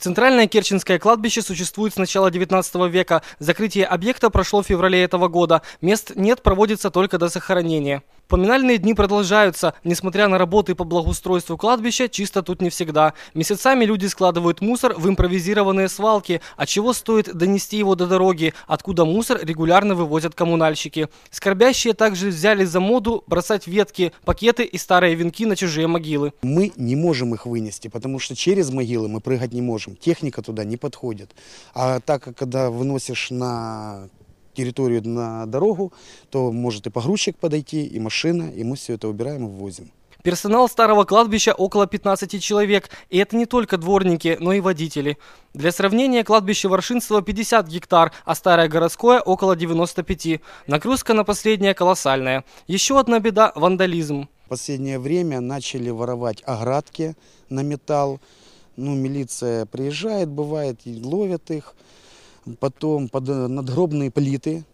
Центральное Керченское кладбище существует с начала 19 века. Закрытие объекта прошло в феврале этого года. Мест нет, проводится только до сохранения. Поминальные дни продолжаются. Несмотря на работы по благоустройству кладбища, чисто тут не всегда. Месяцами люди складывают мусор в импровизированные свалки, от а чего стоит донести его до дороги, откуда мусор регулярно вывозят коммунальщики. Скорбящие также взяли за моду бросать ветки, пакеты и старые венки на чужие могилы. Мы не можем их вынести, потому что через могилы мы прыгать не можем общем, техника туда не подходит. А так как когда выносишь на территорию на дорогу, то может и погрузчик подойти, и машина, и мы все это убираем и ввозим. Персонал старого кладбища около 15 человек, и это не только дворники, но и водители. Для сравнения, кладбище Варшинского 50 гектар, а старое городское около 95. Нагрузка на последнее колоссальная. Еще одна беда – вандализм. В последнее время начали воровать оградки на металл, ну, милиция приезжает, бывает, и ловят их. Потом под э, надгробные плиты,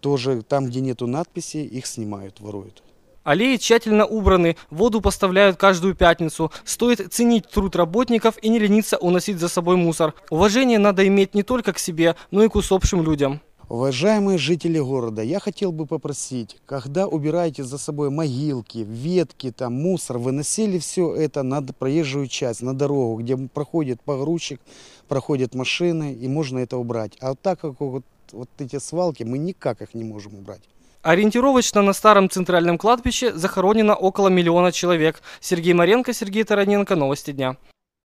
тоже там, где нету надписи, их снимают, воруют. Аллеи тщательно убраны, воду поставляют каждую пятницу. Стоит ценить труд работников и не лениться уносить за собой мусор. Уважение надо иметь не только к себе, но и к усопшим людям. Уважаемые жители города, я хотел бы попросить, когда убираете за собой могилки, ветки, там, мусор, выносили все это на проезжую часть, на дорогу, где проходит погрузчик, проходят машины, и можно это убрать. А вот так как вот, вот эти свалки, мы никак их не можем убрать. Ориентировочно на старом центральном кладбище захоронено около миллиона человек. Сергей Маренко, Сергей Тараненко, Новости дня.